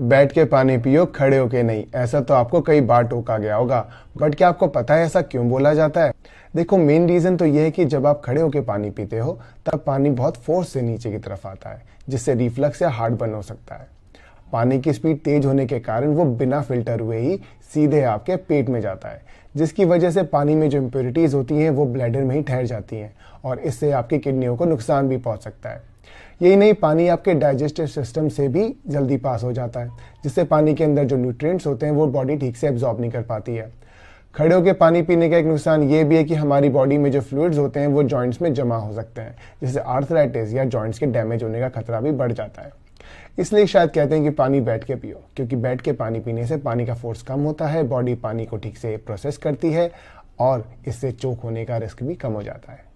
बैठ के पानी पियो खड़े होके नहीं ऐसा तो आपको कई बार टोका गया होगा बट क्या आपको पता है ऐसा क्यों बोला जाता है देखो मेन रीजन तो यह है कि जब आप खड़े होके पानी पीते हो तब पानी बहुत फोर्स से नीचे की तरफ आता है जिससे रिफ्लक्स या हार्ट बर्न हो सकता है पानी की स्पीड तेज होने के कारण वो बिना फिल्टर हुए ही सीधे आपके पेट में जाता है जिसकी वजह से पानी में जो इम्प्योरिटीज़ होती हैं वो ब्लैडर में ही ठहर जाती हैं और इससे आपकी किडनियों को नुकसान भी पहुंच सकता है यही नहीं पानी आपके डाइजेस्टिव सिस्टम से भी जल्दी पास हो जाता है जिससे पानी के अंदर जो न्यूट्रिएंट्स होते हैं वो बॉडी ठीक से एब्जॉर्ब नहीं कर पाती है खड़े होकर पानी पीने का एक नुकसान ये भी है कि हमारी बॉडी में जो फ्लूड्स होते हैं वो जॉइंट्स में जमा हो सकते हैं जिससे आर्थराइटिस या जॉइंट्स के डैमेज होने का खतरा भी बढ़ जाता है इसलिए शायद कहते हैं कि पानी बैठ के पियो क्योंकि बैठ के पानी पीने से पानी का फोर्स कम होता है बॉडी पानी को ठीक से प्रोसेस करती है और इससे चोक होने का रिस्क भी कम हो जाता है